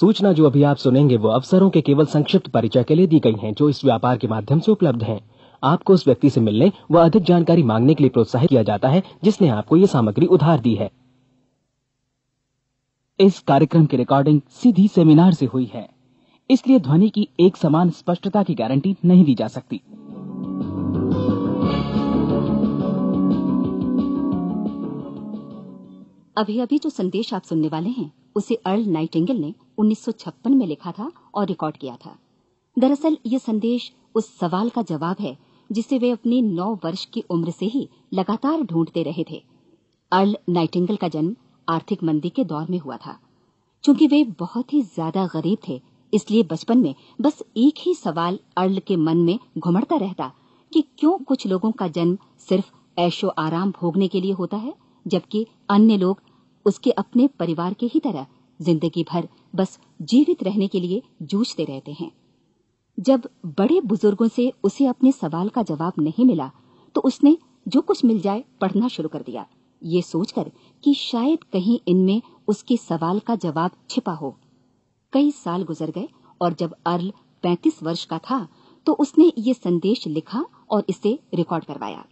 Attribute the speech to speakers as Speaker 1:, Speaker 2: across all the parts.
Speaker 1: सूचना जो अभी आप सुनेंगे वो अवसरों के केवल संक्षिप्त परिचय के लिए दी गई हैं जो इस व्यापार के माध्यम से उपलब्ध हैं आपको उस व्यक्ति से मिलने व अधिक जानकारी मांगने के लिए प्रोत्साहित किया जाता है जिसने आपको ये सामग्री उधार दी है इस कार्यक्रम की रिकॉर्डिंग सीधी सेमिनार से हुई है इसलिए ध्वनि की एक समान स्पष्टता की गारंटी नहीं दी जा सकती
Speaker 2: अभी अभी जो संदेश आप सुनने वाले हैं उसे अर्ल नाइटिंगल ने 1956 में लिखा था और रिकॉर्ड किया था दरअसल ये संदेश उस सवाल का जवाब है जिसे वे अपने 9 वर्ष की उम्र से ही लगातार ढूंढते रहे थे अर्ल नाइटिंगल का जन्म आर्थिक मंदी के दौर में हुआ था क्योंकि वे बहुत ही ज्यादा गरीब थे इसलिए बचपन में बस एक ही सवाल अर्ल के मन में घुमड़ता रहता कि क्यों कुछ लोगों का जन्म सिर्फ ऐशो आराम भोगने के लिए होता है जबकि अन्य लोग उसके अपने परिवार के ही तरह जिंदगी भर बस जीवित रहने के लिए जूझते रहते हैं जब बड़े बुजुर्गों से उसे अपने सवाल का जवाब नहीं मिला तो उसने जो कुछ मिल जाए पढ़ना शुरू कर दिया ये सोचकर कि शायद कहीं इनमें उसके सवाल का जवाब छिपा हो कई साल गुजर गए और जब अर्ल 35 वर्ष का था तो उसने ये संदेश लिखा और इसे रिकॉर्ड करवाया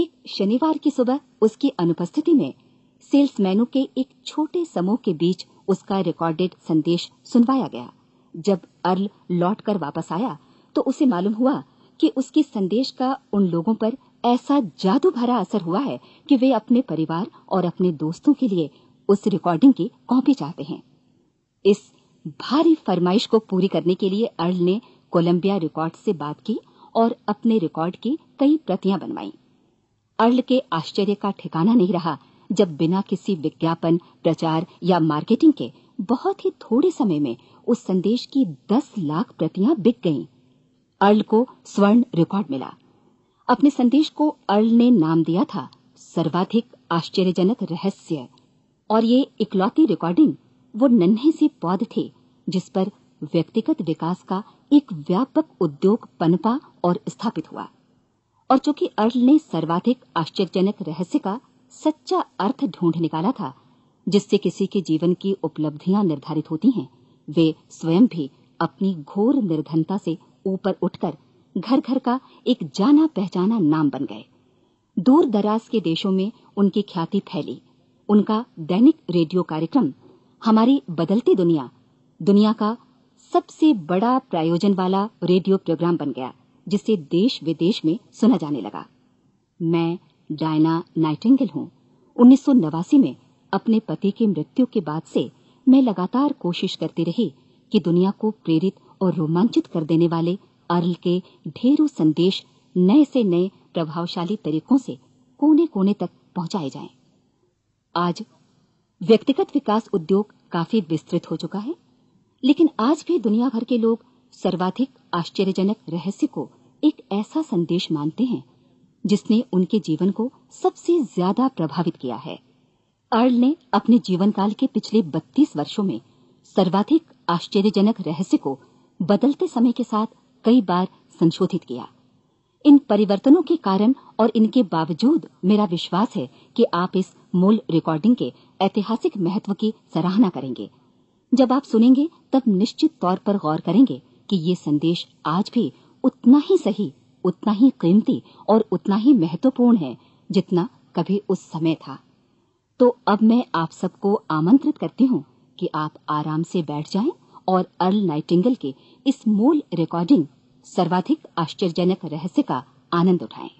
Speaker 2: एक शनिवार की सुबह उसकी अनुपस्थिति में सेल्समैनों के एक छोटे समूह के बीच उसका रिकॉर्डेड संदेश सुनवाया गया जब अर्ल लौट कर वापस आया तो उसे मालूम हुआ कि उसके संदेश का उन लोगों पर ऐसा जादू भरा असर हुआ है कि वे अपने परिवार और अपने दोस्तों के लिए उस रिकॉर्डिंग की कॉपी चाहते हैं इस भारी फरमाइश को पूरी करने के लिए अर्ल ने कोलंबिया रिकॉर्ड से बात की और अपने रिकॉर्ड की कई प्रतियां बनवाई अर्ल के आश्चर्य का ठिकाना नहीं रहा जब बिना किसी विज्ञापन प्रचार या मार्केटिंग के बहुत ही थोड़े समय में उस संदेश की 10 लाख प्रतियां बिक गईं अर्ल को स्वर्ण रिकॉर्ड मिला अपने संदेश को अर्ल ने नाम दिया था सर्वाधिक आश्चर्यजनक रहस्य और ये इकलौती रिकॉर्डिंग वो नन्हे से पौध थे जिस पर व्यक्तिगत विकास का एक व्यापक उद्योग पनपा और स्थापित हुआ और चूंकि अर्ल ने सर्वाधिक आश्चर्यजनक रहस्य का सच्चा अर्थ ढूंढ निकाला था जिससे किसी के जीवन की उपलब्धियां निर्धारित होती हैं वे स्वयं भी अपनी घोर निर्धनता से ऊपर उठकर घर घर का एक जाना पहचाना नाम बन गए दूर दराज के देशों में उनकी ख्याति फैली उनका दैनिक रेडियो कार्यक्रम हमारी बदलती दुनिया दुनिया का सबसे बड़ा प्रायोजन वाला रेडियो प्रोग्राम बन गया जिसे देश विदेश में सुना जाने लगा मैं डायना नाइटिंगल हूं उन्नीस में अपने पति की मृत्यु के बाद से मैं लगातार कोशिश करती रही कि दुनिया को प्रेरित और रोमांचित कर देने वाले अर्ल के ढेरों संदेश नए से नए प्रभावशाली तरीकों से कोने कोने तक पहुंचाए जाएं। आज व्यक्तिगत विकास उद्योग काफी विस्तृत हो चुका है लेकिन आज भी दुनिया भर के लोग सर्वाधिक आश्चर्यजनक रहस्य को एक ऐसा संदेश मानते हैं जिसने उनके जीवन को सबसे ज्यादा प्रभावित किया है अर्ल ने अपने जीवन काल के पिछले 32 वर्षों में सर्वाधिक आश्चर्यजनक रहस्य को बदलते समय के साथ कई बार संशोधित किया इन परिवर्तनों के कारण और इनके बावजूद मेरा विश्वास है कि आप इस मूल रिकॉर्डिंग के ऐतिहासिक महत्व की सराहना करेंगे जब आप सुनेंगे तब निश्चित तौर पर गौर करेंगे कि ये संदेश आज भी उतना ही सही उतना ही कीमती और उतना ही महत्वपूर्ण है जितना कभी उस समय था तो अब मैं आप सबको आमंत्रित करती हूँ कि आप आराम से बैठ जाएं और अर्ल नाइटिंगल के इस मूल रिकॉर्डिंग सर्वाधिक आश्चर्यजनक रहस्य का आनंद उठाएं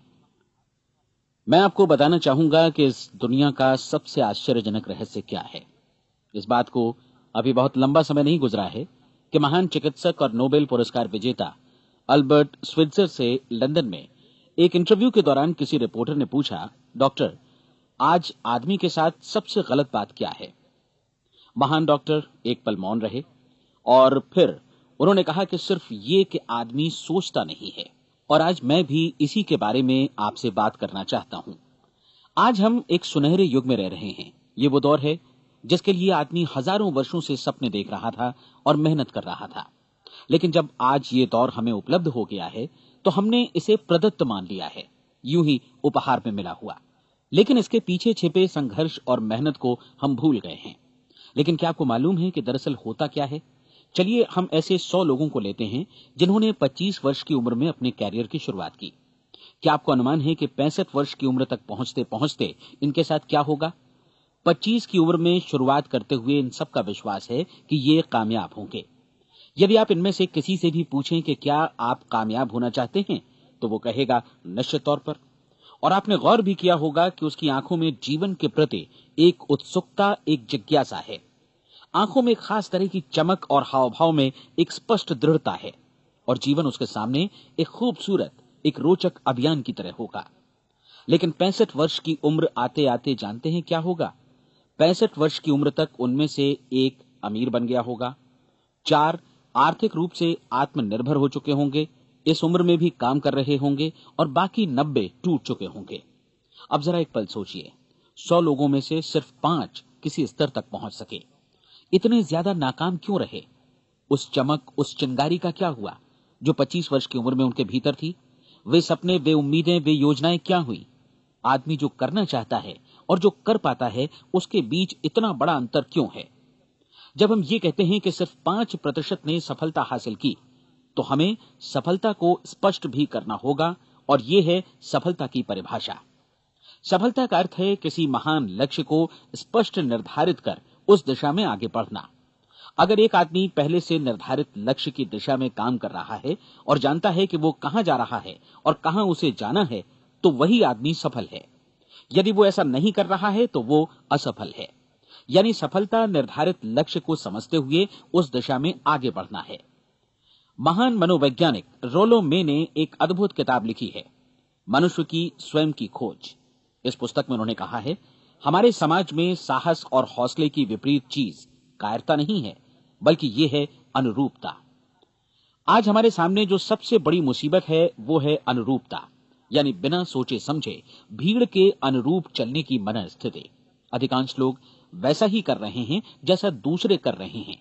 Speaker 1: मैं आपको बताना चाहूंगा कि इस दुनिया का सबसे आश्चर्यजनक रहस्य क्या है इस बात को अभी बहुत लंबा समय नहीं गुजरा है कि महान चिकित्सक और नोबेल पुरस्कार विजेता अल्बर्ट स्विट्जर से लंदन में एक इंटरव्यू के दौरान किसी रिपोर्टर ने पूछा डॉक्टर आज आदमी के साथ सबसे गलत बात क्या है महान डॉक्टर एक पल मौन रहे और फिर उन्होंने कहा कि सिर्फ ये कि आदमी सोचता नहीं है और आज मैं भी इसी के बारे में आपसे बात करना चाहता हूं आज हम एक सुनहरे युग में रह रहे हैं ये वो दौर है जिसके लिए आदमी हजारों वर्षों से सपने देख रहा था और मेहनत कर रहा था लेकिन जब आज ये दौर हमें उपलब्ध हो गया है तो हमने इसे प्रदत्त मान लिया है यूं ही उपहार में मिला हुआ लेकिन इसके पीछे छिपे संघर्ष और मेहनत को हम भूल गए हैं लेकिन क्या आपको मालूम है कि दरअसल होता क्या है चलिए हम ऐसे सौ लोगों को लेते हैं जिन्होंने 25 वर्ष की उम्र में अपने कैरियर की शुरुआत की क्या आपको अनुमान है कि पैंसठ वर्ष की उम्र तक पहुंचते पहुंचते इनके साथ क्या होगा 25 की उम्र में शुरुआत करते हुए इन सबका विश्वास है कि ये कामयाब होंगे यदि आप इनमें से किसी से भी पूछें कि क्या आप कामयाब होना चाहते हैं तो वो कहेगा निश्चित तौर पर और आपने गौर भी किया होगा कि उसकी आंखों में जीवन के प्रति एक उत्सुकता एक जिज्ञासा है आंखों में एक खास तरह की चमक और हावभाव में एक स्पष्ट दृढ़ता है और जीवन उसके सामने एक खूबसूरत एक रोचक अभियान की तरह होगा लेकिन पैंसठ वर्ष की उम्र आते आते जानते हैं क्या होगा पैंसठ वर्ष की उम्र तक उनमें से एक अमीर बन गया होगा चार आर्थिक रूप से आत्मनिर्भर हो चुके होंगे इस उम्र में भी काम कर रहे होंगे और बाकी नब्बे टूट चुके होंगे अब जरा एक पल सोचिए सौ लोगों में से सिर्फ पांच किसी स्तर तक पहुंच सके इतने ज्यादा नाकाम क्यों रहे उस चमक उस चिंगारी का क्या हुआ जो 25 वर्ष की उम्र में उनके भीतर थी वे सपने वे उम्मीदें वे योजनाएं क्या हुई आदमी जो करना चाहता है और जो कर पाता है उसके बीच इतना बड़ा अंतर क्यों है जब हम ये कहते हैं कि सिर्फ पांच प्रतिशत ने सफलता हासिल की तो हमें सफलता को स्पष्ट भी करना होगा और ये है सफलता की परिभाषा सफलता का अर्थ है किसी महान लक्ष्य को स्पष्ट निर्धारित कर उस दिशा में आगे बढ़ना अगर एक आदमी पहले से निर्धारित लक्ष्य की दिशा में काम कर रहा है और जानता है कि वो कहां जा रहा है और कहां उसे जाना है तो वही आदमी सफल है यदि वो ऐसा नहीं कर रहा है तो वो असफल है यानी सफलता निर्धारित लक्ष्य को समझते हुए उस दिशा में आगे बढ़ना है महान मनोवैज्ञानिक रोलो मे ने एक अद्भुत किताब लिखी है मनुष्य की स्वयं की खोज इस पुस्तक में उन्होंने कहा है हमारे समाज में साहस और हौसले की विपरीत चीज कायरता नहीं है बल्कि यह है अनुरूपता आज हमारे सामने जो सबसे बड़ी मुसीबत है वो है अनुरूपता यानी बिना सोचे समझे भीड़ के अनुरूप चलने की मन स्थिति अधिकांश लोग वैसा ही कर रहे हैं जैसा दूसरे कर रहे हैं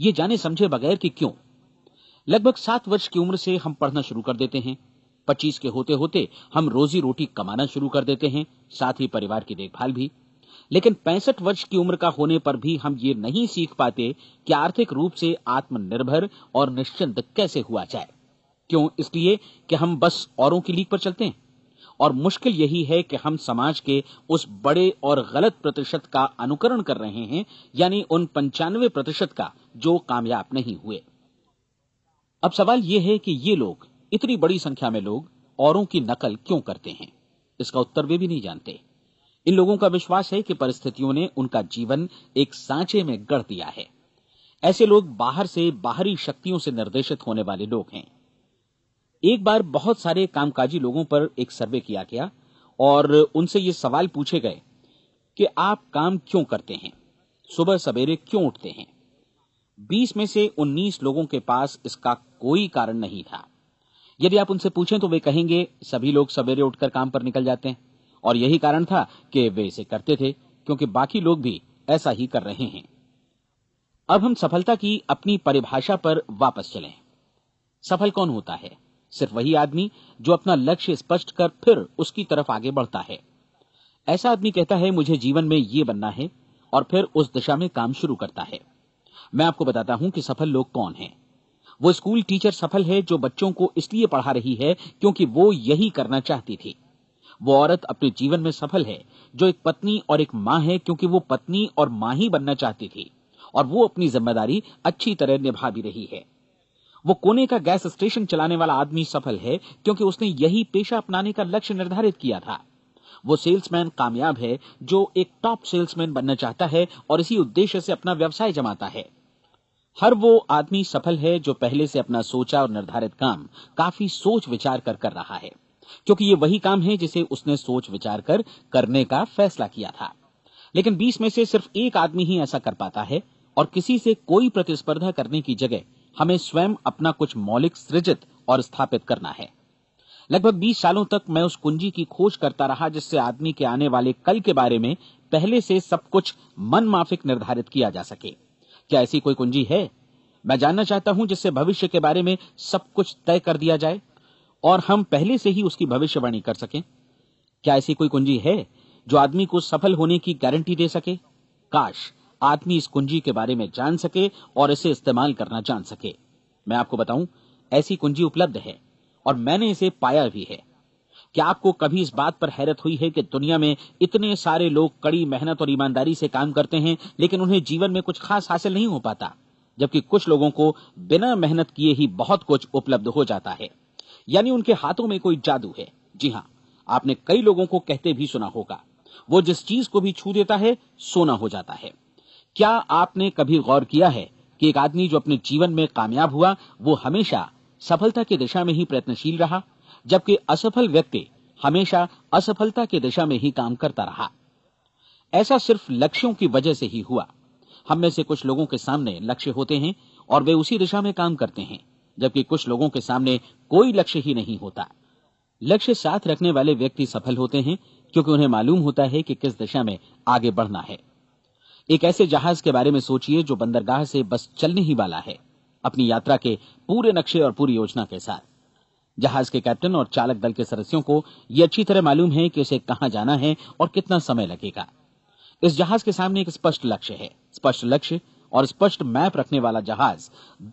Speaker 1: ये जाने समझे बगैर कि क्यों लगभग सात वर्ष की उम्र से हम पढ़ना शुरू कर देते हैं पच्चीस के होते होते हम रोजी रोटी कमाना शुरू कर देते हैं साथ ही परिवार की देखभाल भी लेकिन पैंसठ वर्ष की उम्र का होने पर भी हम ये नहीं सीख पाते कि आर्थिक रूप से आत्मनिर्भर और निश्चिंत कैसे हुआ जाए क्यों इसलिए कि हम बस औरों की लीक पर चलते हैं और मुश्किल यही है कि हम समाज के उस बड़े और गलत प्रतिशत का अनुकरण कर रहे हैं यानी उन पंचानवे प्रतिशत का जो कामयाब नहीं हुए अब सवाल यह है कि ये लोग इतनी बड़ी संख्या में लोग औरों की नकल क्यों करते हैं इसका उत्तर वे भी नहीं जानते इन लोगों का विश्वास है कि परिस्थितियों ने उनका जीवन एक सांचे में गढ़ दिया है ऐसे लोग बाहर से बाहरी शक्तियों से निर्देशित होने वाले लोग हैं एक बार बहुत सारे कामकाजी लोगों पर एक सर्वे किया गया और उनसे ये सवाल पूछे गए कि आप काम क्यों करते हैं सुबह सवेरे क्यों उठते हैं 20 में से 19 लोगों के पास इसका कोई कारण नहीं था यदि आप उनसे पूछें तो वे कहेंगे सभी लोग सवेरे उठकर काम पर निकल जाते हैं और यही कारण था कि वे इसे करते थे क्योंकि बाकी लोग भी ऐसा ही कर रहे हैं अब हम सफलता की अपनी परिभाषा पर वापस चलें सफल कौन होता है सिर्फ वही आदमी जो अपना लक्ष्य स्पष्ट कर फिर उसकी तरफ आगे बढ़ता है ऐसा आदमी कहता है मुझे जीवन में ये बनना है और फिर उस दिशा में काम शुरू करता है मैं आपको बताता हूं कि सफल लोग कौन हैं वो स्कूल टीचर सफल है जो बच्चों को इसलिए पढ़ा रही है क्योंकि वो यही करना चाहती थी वो औरत अपने जीवन में सफल है जो एक पत्नी और एक माँ है क्योंकि वो पत्नी और माँ ही बनना चाहती थी और वो अपनी जिम्मेदारी अच्छी तरह निभा भी रही है वो कोने का गैस स्टेशन चलाने वाला आदमी सफल है क्योंकि उसने यही पेशा अपनाने का लक्ष्य निर्धारित किया था वो सेल्समैन कामयाब है जो एक टॉप सेल्समैन बनना चाहता है और इसी उद्देश्य से अपना व्यवसाय जमाता है हर वो आदमी सफल है जो पहले से अपना सोचा और निर्धारित काम काफी सोच विचार कर कर रहा है क्योंकि ये वही काम है जिसे उसने सोच विचार कर करने का फैसला किया था लेकिन बीस में से सिर्फ एक आदमी ही ऐसा कर पाता है और किसी से कोई प्रतिस्पर्धा करने की जगह हमें स्वयं अपना कुछ मौलिक सृजित और स्थापित करना है लगभग 20 सालों तक मैं उस कुंजी की खोज करता रहा जिससे आदमी के आने वाले कल के बारे में पहले से सब कुछ मन माफिक निर्धारित किया जा सके क्या ऐसी कोई कुंजी है मैं जानना चाहता हूं जिससे भविष्य के बारे में सब कुछ तय कर दिया जाए और हम पहले से ही उसकी भविष्यवाणी कर सकें क्या ऐसी कोई कुंजी है जो आदमी को सफल होने की गारंटी दे सके काश आदमी इस कुंजी के बारे में जान सके और इसे इस्तेमाल करना जान सके मैं आपको बताऊं ऐसी कुंजी उपलब्ध है और मैंने इसे पाया भी है क्या आपको कभी इस बात पर हैरत हुई है कि दुनिया में इतने सारे लोग कड़ी मेहनत और ईमानदारी से काम करते हैं लेकिन उन्हें जीवन में कुछ खास हासिल नहीं हो पाता जबकि कुछ लोगों को बिना मेहनत किए ही बहुत कुछ उपलब्ध हो जाता है यानी उनके हाथों में कोई जादू है जी हाँ आपने कई लोगों को कहते भी सुना होगा वो जिस चीज को भी छू देता है सोना हो जाता है क्या आपने कभी गौर किया है कि एक आदमी जो अपने जीवन में कामयाब हुआ वो हमेशा सफलता की दिशा में ही प्रयत्नशील रहा जबकि असफल व्यक्ति हमेशा असफलता की दिशा में ही काम करता रहा ऐसा सिर्फ लक्ष्यों की वजह से ही हुआ हम में से कुछ लोगों के सामने लक्ष्य होते हैं और वे उसी दिशा में काम करते हैं जबकि कुछ लोगों के सामने कोई लक्ष्य ही नहीं होता लक्ष्य साथ रखने वाले व्यक्ति सफल होते हैं क्योंकि उन्हें मालूम होता है कि किस दिशा में आगे बढ़ना है एक ऐसे जहाज के बारे में सोचिए जो बंदरगाह से बस चलने ही वाला है अपनी यात्रा के पूरे नक्शे और पूरी योजना के साथ जहाज के कैप्टन और चालक दल के सदस्यों को यह अच्छी तरह मालूम है कि उसे कहां जाना है और कितना समय लगेगा इस जहाज के सामने एक स्पष्ट लक्ष्य है स्पष्ट लक्ष्य और स्पष्ट मैप रखने वाला जहाज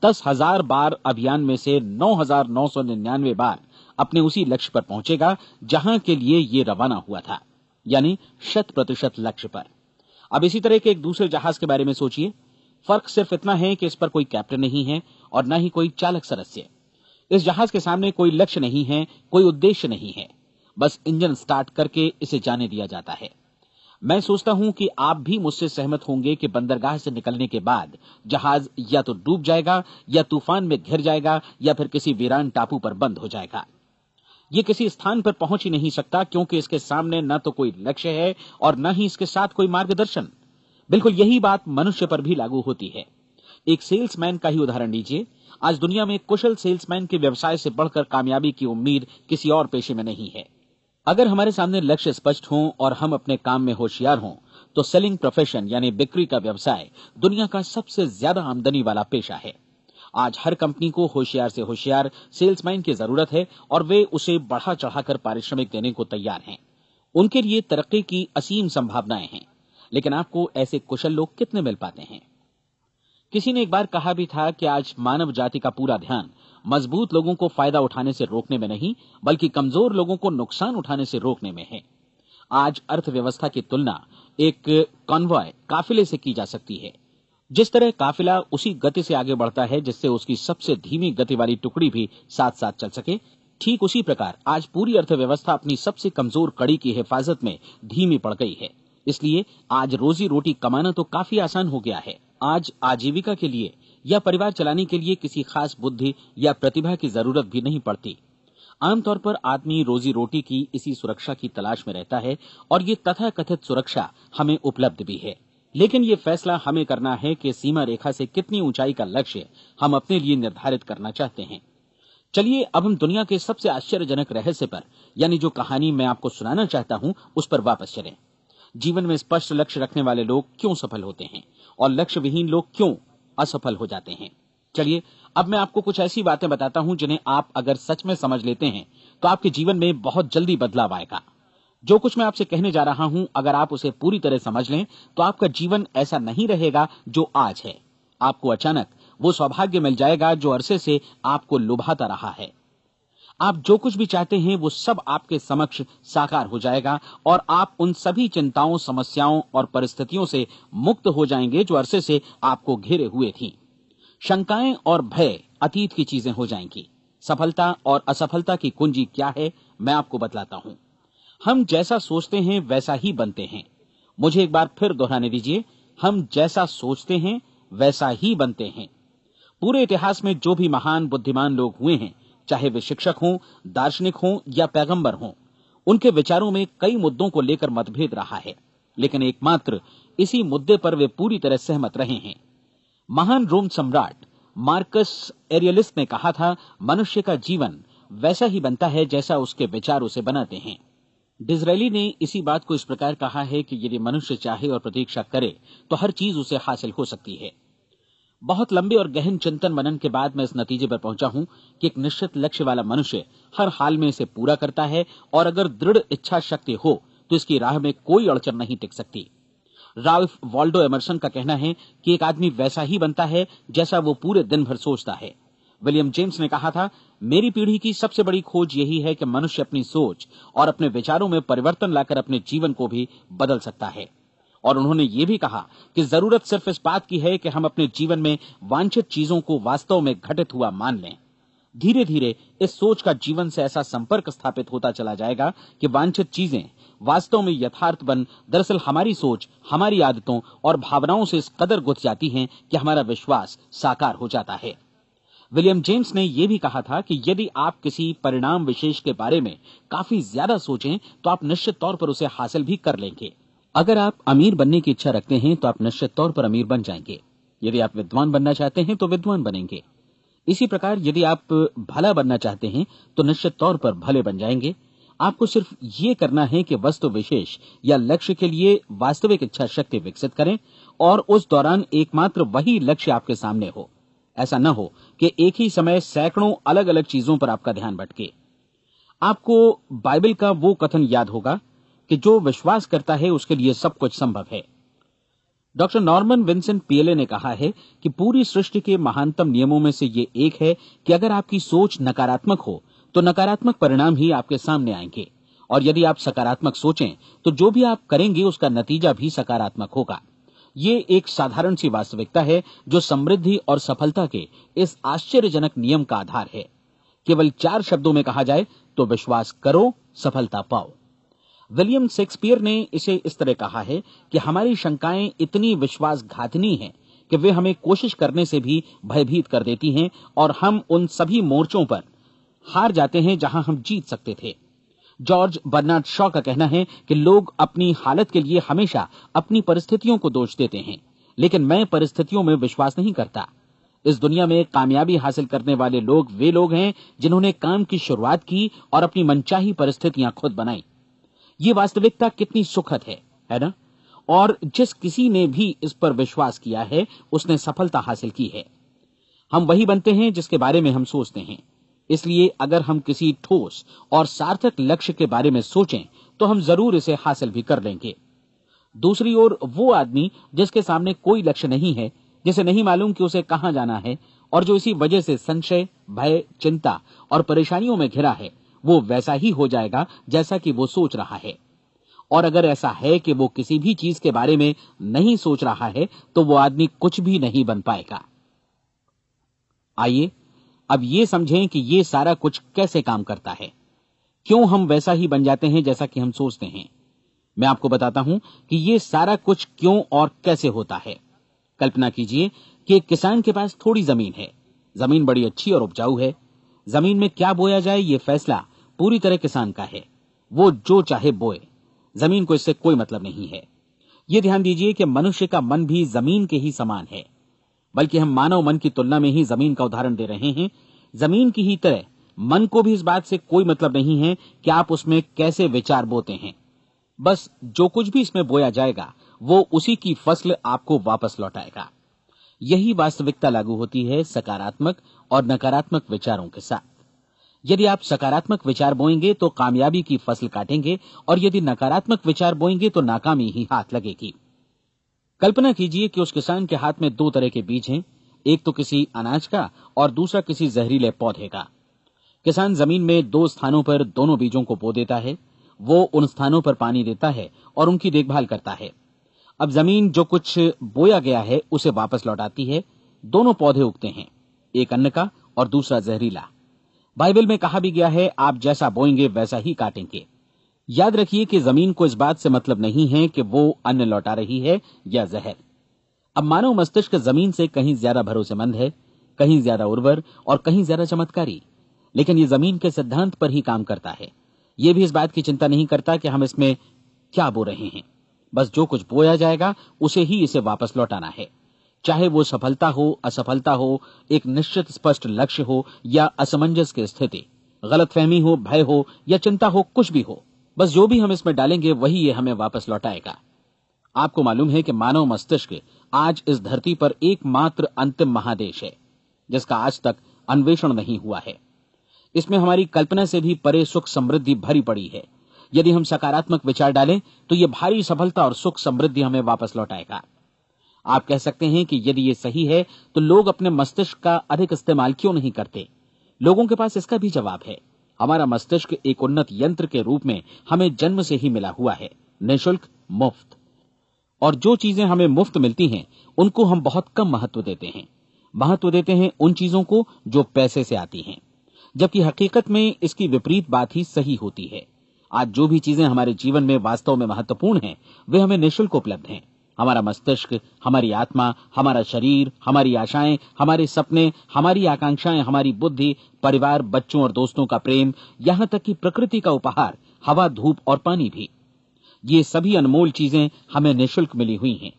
Speaker 1: दस हजार बार अभियान में से नौ हजार नौ सौ निन्यानवे बार अपने उसी लक्ष्य पर पहुंचेगा जहां के लिए ये रवाना हुआ था यानी शत प्रतिशत लक्ष्य पर अब इसी तरह के एक दूसरे जहाज के बारे में सोचिए फर्क सिर्फ इतना है कि इस पर कोई कैप्टन नहीं है और न ही कोई चालक सदस्य इस जहाज के सामने कोई लक्ष्य नहीं है कोई उद्देश्य नहीं है बस इंजन स्टार्ट करके इसे जाने दिया जाता है मैं सोचता हूं कि आप भी मुझसे सहमत होंगे कि बंदरगाह से निकलने के बाद जहाज या तो डूब जाएगा या तूफान में घिर जाएगा या फिर किसी वीरान टापू पर बंद हो जाएगा ये किसी स्थान पर पहुंच ही नहीं सकता क्योंकि इसके सामने न तो कोई लक्ष्य है और न ही इसके साथ कोई मार्गदर्शन बिल्कुल यही बात मनुष्य पर भी लागू होती है एक सेल्समैन का ही उदाहरण लीजिए आज दुनिया में कुशल सेल्समैन के व्यवसाय से बढ़कर कामयाबी की उम्मीद किसी और पेशे में नहीं है अगर हमारे सामने लक्ष्य स्पष्ट हो और हम अपने काम में होशियार हों तो सेलिंग प्रोफेशन यानी बिक्री का व्यवसाय दुनिया का सबसे ज्यादा आमदनी वाला पेशा है आज हर कंपनी को होशियार से होशियार सेल्समैन की जरूरत है और वे उसे बढ़ा चढ़ाकर पारिश्रमिक देने को तैयार हैं उनके लिए तरक्की की असीम संभावनाएं हैं लेकिन आपको ऐसे कुशल लोग कितने मिल पाते हैं किसी ने एक बार कहा भी था कि आज मानव जाति का पूरा ध्यान मजबूत लोगों को फायदा उठाने से रोकने में नहीं बल्कि कमजोर लोगों को नुकसान उठाने से रोकने में है आज अर्थव्यवस्था की तुलना एक कॉन्वॉय काफिले से की जा सकती है जिस तरह काफिला उसी गति से आगे बढ़ता है जिससे उसकी सबसे धीमी गति वाली टुकड़ी भी साथ साथ चल सके ठीक उसी प्रकार आज पूरी अर्थव्यवस्था अपनी सबसे कमजोर कड़ी की हिफाजत में धीमी पड़ गई है इसलिए आज रोजी रोटी कमाना तो काफी आसान हो गया है आज आजीविका के लिए या परिवार चलाने के लिए किसी खास बुद्धि या प्रतिभा की जरूरत भी नहीं पड़ती आमतौर पर आदमी रोजी रोटी की इसी सुरक्षा की तलाश में रहता है और ये तथा कथित सुरक्षा हमें उपलब्ध भी है लेकिन ये फैसला हमें करना है कि सीमा रेखा से कितनी ऊंचाई का लक्ष्य हम अपने लिए निर्धारित करना चाहते हैं चलिए अब हम दुनिया के सबसे आश्चर्यजनक रहस्य पर यानी जो कहानी मैं आपको सुनाना चाहता हूं उस पर वापस चलें जीवन में स्पष्ट लक्ष्य रखने वाले लोग क्यों सफल होते हैं और लक्ष्य विहीन लोग क्यों असफल हो जाते हैं चलिए अब मैं आपको कुछ ऐसी बातें बताता हूं जिन्हें आप अगर सच में समझ लेते हैं तो आपके जीवन में बहुत जल्दी बदलाव आएगा जो कुछ मैं आपसे कहने जा रहा हूं अगर आप उसे पूरी तरह समझ लें तो आपका जीवन ऐसा नहीं रहेगा जो आज है आपको अचानक वो सौभाग्य मिल जाएगा जो अरसे से आपको लुभाता रहा है आप जो कुछ भी चाहते हैं वो सब आपके समक्ष साकार हो जाएगा और आप उन सभी चिंताओं समस्याओं और परिस्थितियों से मुक्त हो जाएंगे जो अरसे से आपको घेरे हुए थी शंकाएं और भय अतीत की चीजें हो जाएंगी सफलता और असफलता की कुंजी क्या है मैं आपको बतलाता हूं हम जैसा सोचते हैं वैसा ही बनते हैं मुझे एक बार फिर दोहराने दीजिए हम जैसा सोचते हैं वैसा ही बनते हैं पूरे इतिहास में जो भी महान बुद्धिमान लोग हुए हैं चाहे वे शिक्षक हों दार्शनिक हों या पैगंबर हों उनके विचारों में कई मुद्दों को लेकर मतभेद रहा है लेकिन एकमात्र इसी मुद्दे पर वे पूरी तरह सहमत रहे हैं महान रोम सम्राट मार्कस एरियलिस ने कहा था मनुष्य का जीवन वैसा ही बनता है जैसा उसके विचार उसे बनाते हैं डिजरेली ने इसी बात को इस प्रकार कहा है कि यदि मनुष्य चाहे और प्रतीक्षा करे तो हर चीज उसे हासिल हो सकती है बहुत लंबे और गहन चिंतन मनन के बाद मैं इस नतीजे पर पहुंचा हूं कि एक निश्चित लक्ष्य वाला मनुष्य हर हाल में इसे पूरा करता है और अगर दृढ़ इच्छा शक्ति हो तो इसकी राह में कोई अड़चन नहीं टिक सकती राल्फ वॉल्डो एमरसन का कहना है कि एक आदमी वैसा ही बनता है जैसा वो पूरे दिन भर सोचता है विलियम जेम्स ने कहा था मेरी पीढ़ी की सबसे बड़ी खोज यही है कि मनुष्य अपनी सोच और अपने विचारों में परिवर्तन लाकर अपने जीवन को भी बदल सकता है और उन्होंने ये भी कहा कि जरूरत सिर्फ इस बात की है कि हम अपने जीवन में वांछित चीजों को वास्तव में घटित हुआ मान लें धीरे धीरे इस सोच का जीवन से ऐसा संपर्क स्थापित होता चला जाएगा कि वांछित चीजें वास्तव में यथार्थ बन दरअसल हमारी सोच हमारी आदतों और भावनाओं से इस कदर गुथ जाती हैं कि हमारा विश्वास साकार हो जाता है विलियम जेम्स ने यह भी कहा था कि यदि आप किसी परिणाम विशेष के बारे में काफी ज्यादा सोचें तो आप निश्चित तौर पर उसे हासिल भी कर लेंगे अगर आप अमीर बनने की इच्छा रखते हैं तो आप निश्चित तौर पर अमीर बन जाएंगे यदि आप विद्वान बनना चाहते हैं तो विद्वान बनेंगे इसी प्रकार यदि आप भला बनना चाहते हैं तो निश्चित तौर पर भले बन जाएंगे आपको सिर्फ ये करना है कि वस्तु विशेष या लक्ष्य के लिए वास्तविक इच्छा शक्ति विकसित करें और उस दौरान एकमात्र वही लक्ष्य आपके सामने हो ऐसा न हो कि एक ही समय सैकड़ों अलग अलग चीजों पर आपका ध्यान भटके आपको बाइबल का वो कथन याद होगा कि जो विश्वास करता है उसके लिए सब कुछ संभव है डॉक्टर नॉर्मन विंसेंट पियले ने कहा है कि पूरी सृष्टि के महानतम नियमों में से ये एक है कि अगर आपकी सोच नकारात्मक हो तो नकारात्मक परिणाम ही आपके सामने आएंगे और यदि आप सकारात्मक सोचें तो जो भी आप करेंगे उसका नतीजा भी सकारात्मक होगा ये एक साधारण सी वास्तविकता है जो समृद्धि और सफलता के इस आश्चर्यजनक नियम का आधार है केवल चार शब्दों में कहा जाए तो विश्वास करो सफलता पाओ विलियम शेक्सपियर ने इसे इस तरह कहा है कि हमारी शंकाएं इतनी विश्वासघातनी है कि वे हमें कोशिश करने से भी भयभीत कर देती हैं और हम उन सभी मोर्चों पर हार जाते हैं जहां हम जीत सकते थे जॉर्ज बर्नार्ड शॉ का कहना है कि लोग अपनी हालत के लिए हमेशा अपनी परिस्थितियों को दोष देते हैं लेकिन मैं परिस्थितियों में विश्वास नहीं करता इस दुनिया में कामयाबी हासिल करने वाले लोग वे लोग हैं जिन्होंने काम की शुरुआत की और अपनी मनचाही परिस्थितियां खुद बनाई ये वास्तविकता कितनी सुखद है है ना और जिस किसी ने भी इस पर विश्वास किया है उसने सफलता हासिल की है हम वही बनते हैं जिसके बारे में हम सोचते हैं इसलिए अगर हम किसी ठोस और सार्थक लक्ष्य के बारे में सोचें तो हम जरूर इसे हासिल भी कर लेंगे दूसरी ओर वो आदमी जिसके सामने कोई लक्ष्य नहीं है जिसे नहीं मालूम कि उसे कहां जाना है और जो इसी वजह से संशय भय चिंता और परेशानियों में घिरा है वो वैसा ही हो जाएगा जैसा कि वो सोच रहा है और अगर ऐसा है कि वो किसी भी चीज के बारे में नहीं सोच रहा है तो वो आदमी कुछ भी नहीं बन पाएगा आइए अब ये समझें कि ये सारा कुछ कैसे काम करता है क्यों हम वैसा ही बन जाते हैं जैसा कि हम सोचते हैं मैं आपको बताता हूं कि ये सारा कुछ क्यों और कैसे होता है कल्पना कीजिए कि किसान के पास थोड़ी जमीन है जमीन बड़ी अच्छी और उपजाऊ है जमीन में क्या बोया जाए ये फैसला पूरी तरह किसान का है वो जो चाहे बोए जमीन को इससे कोई मतलब नहीं है ये ध्यान दीजिए कि मनुष्य का मन भी जमीन के ही समान है बल्कि हम मानव मन की तुलना में ही जमीन का उदाहरण दे रहे हैं जमीन की ही तरह मन को भी इस बात से कोई मतलब नहीं है कि आप उसमें कैसे विचार बोते हैं बस जो कुछ भी इसमें बोया जाएगा वो उसी की फसल आपको वापस लौटाएगा यही वास्तविकता लागू होती है सकारात्मक और नकारात्मक विचारों के साथ यदि आप सकारात्मक विचार बोएंगे तो कामयाबी की फसल काटेंगे और यदि नकारात्मक विचार बोएंगे तो नाकामी ही हाथ लगेगी कल्पना कीजिए कि उस किसान के हाथ में दो तरह के बीज हैं एक तो किसी अनाज का और दूसरा किसी जहरीले पौधे का किसान जमीन में दो स्थानों पर दोनों बीजों को बो देता है वो उन स्थानों पर पानी देता है और उनकी देखभाल करता है अब जमीन जो कुछ बोया गया है उसे वापस लौटाती है दोनों पौधे उगते हैं एक अन्न का और दूसरा जहरीला बाइबल में कहा भी गया है आप जैसा बोएंगे वैसा ही काटेंगे याद रखिए कि जमीन को इस बात से मतलब नहीं है कि वो अन्न लौटा रही है या जहर अब मानव मस्तिष्क जमीन से कहीं ज्यादा भरोसेमंद है कहीं ज्यादा उर्वर और कहीं ज्यादा चमत्कारी लेकिन ये जमीन के सिद्धांत पर ही काम करता है ये भी इस बात की चिंता नहीं करता कि हम इसमें क्या बो रहे हैं बस जो कुछ बोया जाएगा उसे ही इसे वापस लौटाना है चाहे वो सफलता हो असफलता हो एक निश्चित स्पष्ट लक्ष्य हो या असमंजस की स्थिति गलतफहमी हो भय हो या चिंता हो कुछ भी हो बस जो भी हम इसमें डालेंगे वही ये हमें वापस लौटाएगा आपको मालूम है कि मानव मस्तिष्क आज इस धरती पर एकमात्र अंतिम महादेश है जिसका आज तक अन्वेषण नहीं हुआ है इसमें हमारी कल्पना से भी परे सुख समृद्धि भरी पड़ी है यदि हम सकारात्मक विचार डालें तो ये भारी सफलता और सुख समृद्धि हमें वापस लौटाएगा आप कह सकते हैं कि यदि ये सही है तो लोग अपने मस्तिष्क का अधिक इस्तेमाल क्यों नहीं करते लोगों के पास इसका भी जवाब है हमारा मस्तिष्क एक उन्नत यंत्र के रूप में हमें जन्म से ही मिला हुआ है निःशुल्क मुफ्त और जो चीजें हमें मुफ्त मिलती हैं उनको हम बहुत कम महत्व देते हैं महत्व देते हैं उन चीजों को जो पैसे से आती हैं जबकि हकीकत में इसकी विपरीत बात ही सही होती है आज जो भी चीजें हमारे जीवन में वास्तव में महत्वपूर्ण हैं वे हमें निःशुल्क उपलब्ध हैं हमारा मस्तिष्क हमारी आत्मा हमारा शरीर हमारी आशाएं हमारे सपने हमारी आकांक्षाएं हमारी बुद्धि परिवार बच्चों और दोस्तों का प्रेम यहां तक कि प्रकृति का उपहार हवा धूप और पानी भी ये सभी अनमोल चीजें हमें निःशुल्क मिली हुई हैं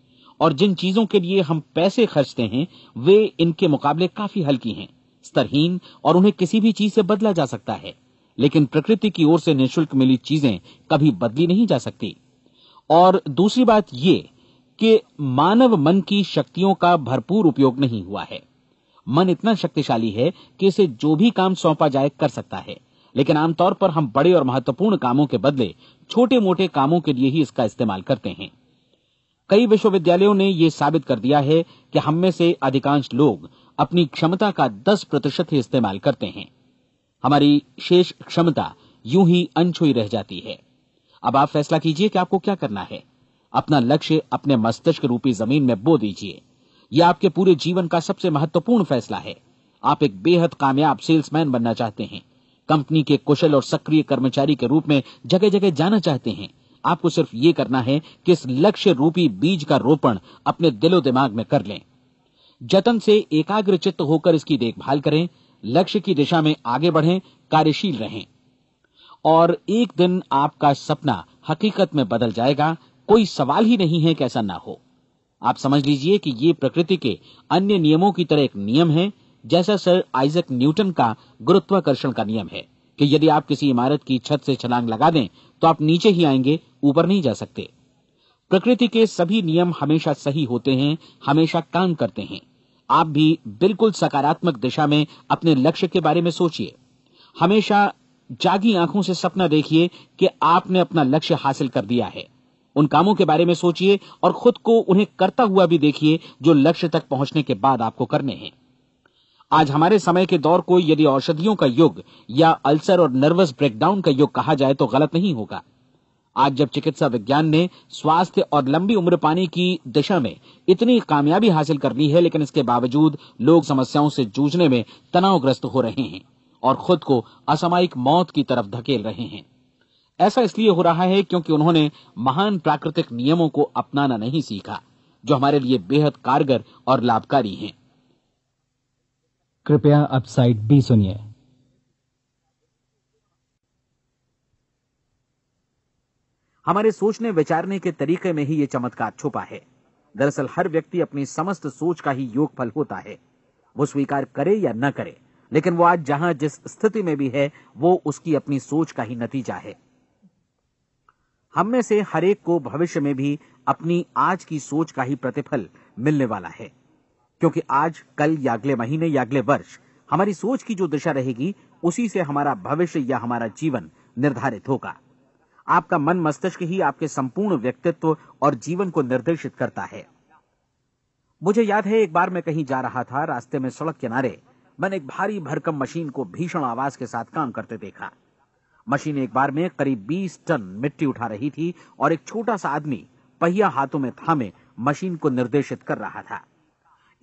Speaker 1: और जिन चीजों के लिए हम पैसे खर्चते हैं वे इनके मुकाबले काफी हल्की हैं स्तरहीन और उन्हें किसी भी चीज से बदला जा सकता है लेकिन प्रकृति की ओर से निःशुल्क मिली चीजें कभी बदली नहीं जा सकती और दूसरी बात ये कि मानव मन की शक्तियों का भरपूर उपयोग नहीं हुआ है मन इतना शक्तिशाली है कि इसे जो भी काम सौंपा जाए कर सकता है लेकिन आमतौर पर हम बड़े और महत्वपूर्ण कामों के बदले छोटे मोटे कामों के लिए ही इसका इस्तेमाल करते हैं कई विश्वविद्यालयों ने यह साबित कर दिया है कि हम में से अधिकांश लोग अपनी क्षमता का 10 प्रतिशत ही इस्तेमाल करते हैं हमारी शेष क्षमता यूं ही अनछुई रह जाती है अब आप फैसला कीजिए कि आपको क्या करना है अपना लक्ष्य अपने मस्तिष्क रूपी जमीन में बो दीजिए यह आपके पूरे जीवन का सबसे महत्वपूर्ण फैसला है आप एक बेहद कामयाब सेल्समैन बनना चाहते हैं कंपनी के कुशल और सक्रिय कर्मचारी के रूप में जगह जगह जाना चाहते हैं आपको सिर्फ ये करना है कि इस लक्ष्य रूपी बीज का रोपण अपने दिलो दिमाग में कर लें जतन से एकाग्र चित्त होकर इसकी देखभाल करें लक्ष्य की दिशा में आगे बढ़ें कार्यशील रहें और एक दिन आपका सपना हकीकत में बदल जाएगा कोई सवाल ही नहीं है कि ऐसा ना हो आप समझ लीजिए कि ये प्रकृति के अन्य नियमों की तरह एक नियम है जैसा सर आइजक न्यूटन का गुरुत्वाकर्षण का नियम है कि यदि आप किसी इमारत की छत से छलांग लगा दें तो आप नीचे ही आएंगे ऊपर नहीं जा सकते प्रकृति के सभी नियम हमेशा सही होते हैं हमेशा काम करते हैं आप भी बिल्कुल सकारात्मक दिशा में अपने लक्ष्य के बारे में सोचिए हमेशा जागी आंखों से सपना देखिए कि आपने अपना लक्ष्य हासिल कर दिया है उन कामों के बारे में सोचिए और खुद को उन्हें करता हुआ भी देखिए जो लक्ष्य तक पहुंचने के बाद आपको करने हैं आज हमारे समय के दौर को यदि औषधियों का युग या अल्सर और नर्वस ब्रेकडाउन का युग कहा जाए तो गलत नहीं होगा आज जब चिकित्सा विज्ञान ने स्वास्थ्य और लंबी उम्र पाने की दिशा में इतनी कामयाबी हासिल कर ली है लेकिन इसके बावजूद लोग समस्याओं से जूझने में तनावग्रस्त हो रहे हैं और खुद को असामायिक मौत की तरफ धकेल रहे हैं ऐसा इसलिए हो रहा है क्योंकि उन्होंने महान प्राकृतिक नियमों को अपनाना नहीं सीखा जो हमारे लिए बेहद कारगर और लाभकारी हैं कृपया अब साइट बी सुनिए हमारे सोचने विचारने के तरीके में ही ये चमत्कार छुपा है दरअसल हर व्यक्ति अपनी समस्त सोच का ही योगफल होता है वो स्वीकार करे या न करे लेकिन वो आज जहां जिस स्थिति में भी है वो उसकी अपनी सोच का ही नतीजा है हम में से हरेक को भविष्य में भी अपनी आज की सोच का ही प्रतिफल मिलने वाला है क्योंकि आज कल या अगले महीने या अगले वर्ष हमारी सोच की जो दिशा रहेगी उसी से हमारा भविष्य या हमारा जीवन निर्धारित होगा आपका मन मस्तिष्क ही आपके संपूर्ण व्यक्तित्व और जीवन को निर्देशित करता है मुझे याद है एक बार मैं कहीं जा रहा था रास्ते में सड़क किनारे मैंने एक भारी भरकम मशीन को भीषण आवाज के साथ काम करते देखा मशीन एक बार में करीब 20 टन मिट्टी उठा रही थी और एक छोटा सा आदमी पहिया हाथों में थामे मशीन को निर्देशित कर रहा था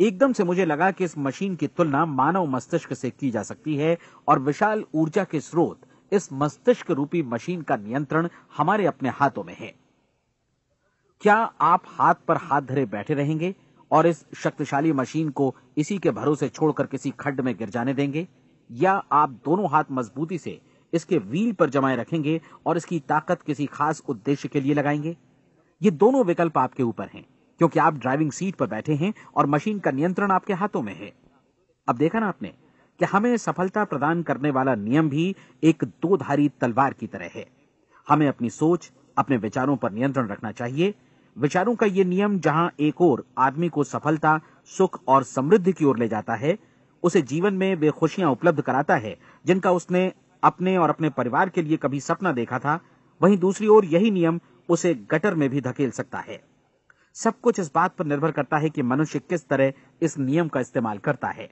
Speaker 1: एकदम से मुझे लगा कि इस मशीन की तुलना मानव मस्तिष्क से की जा सकती है और विशाल ऊर्जा के स्रोत इस मस्तिष्क रूपी मशीन का नियंत्रण हमारे अपने हाथों में है क्या आप हाथ पर हाथ धरे बैठे रहेंगे और इस शक्तिशाली मशीन को इसी के भरोसे छोड़कर किसी खड्ड में गिर जाने देंगे या आप दोनों हाथ मजबूती से इसके व्हील पर जमाए रखेंगे और इसकी ताकत किसी खास उद्देश्य के लिए लगाएंगे ये दोनों विकल्प आपके ऊपर हैं क्योंकि आप ड्राइविंग सीट पर बैठे हैं और मशीन का नियंत्रण आपके हाथों में है अब देखा ना आपने कि हमें सफलता प्रदान करने वाला नियम भी एक दोधारी तलवार की तरह है हमें अपनी सोच अपने विचारों पर नियंत्रण रखना चाहिए विचारों का यह नियम जहां एक और आदमी को सफलता सुख और समृद्धि की ओर ले जाता है उसे जीवन में वे खुशियां उपलब्ध कराता है जिनका उसने अपने और अपने परिवार के लिए कभी सपना देखा था वहीं दूसरी ओर यही नियम उसे गटर में भी धकेल सकता है सब कुछ इस बात पर निर्भर करता है कि मनुष्य किस तरह इस नियम का इस्तेमाल करता है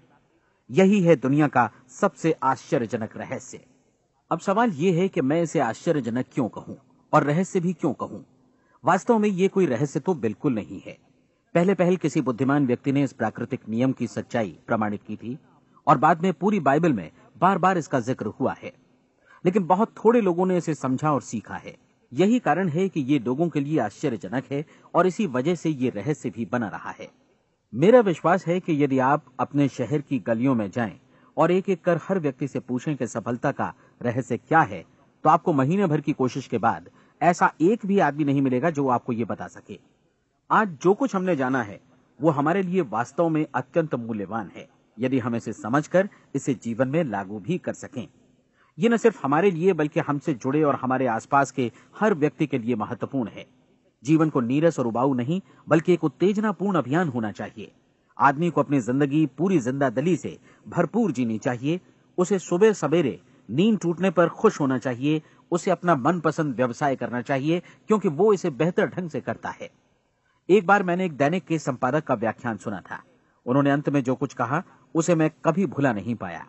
Speaker 1: यही है दुनिया का सबसे आश्चर्यजनक रहस्य अब सवाल यह है कि मैं इसे आश्चर्यजनक क्यों कहूं और रहस्य भी क्यों कहूं वास्तव में ये कोई रहस्य तो बिल्कुल नहीं है पहले पहल किसी बुद्धिमान व्यक्ति ने इस प्राकृतिक नियम की सच्चाई प्रमाणित की थी और बाद में पूरी बाइबल में बार बार इसका जिक्र हुआ है लेकिन बहुत थोड़े लोगों ने इसे समझा और सीखा है यही कारण है कि ये लोगों के लिए आश्चर्यजनक है और इसी वजह से ये रहस्य भी बना रहा है मेरा विश्वास है कि यदि आप अपने शहर की गलियों में जाएं और एक एक कर हर व्यक्ति से पूछें कि सफलता का रहस्य क्या है तो आपको महीने भर की कोशिश के बाद ऐसा एक भी आदमी नहीं मिलेगा जो आपको ये बता सके आज जो कुछ हमने जाना है वो हमारे लिए वास्तव में अत्यंत मूल्यवान है यदि हम इसे समझकर इसे जीवन में लागू भी कर सकें ये न सिर्फ हमारे लिए बल्कि हमसे जुड़े और हमारे आसपास के हर व्यक्ति के लिए महत्वपूर्ण है जीवन को नीरस और उबाऊ नहीं बल्कि एक उत्तेजनापूर्ण अभियान होना चाहिए आदमी को अपनी जिंदगी पूरी जिंदा दली से भरपूर जीनी चाहिए उसे सुबह सवेरे नींद टूटने पर खुश होना चाहिए उसे अपना मनपसंद व्यवसाय करना चाहिए क्योंकि वो इसे बेहतर ढंग से करता है एक बार मैंने एक दैनिक के संपादक का व्याख्यान सुना था उन्होंने अंत में जो कुछ कहा उसे मैं कभी भुला नहीं पाया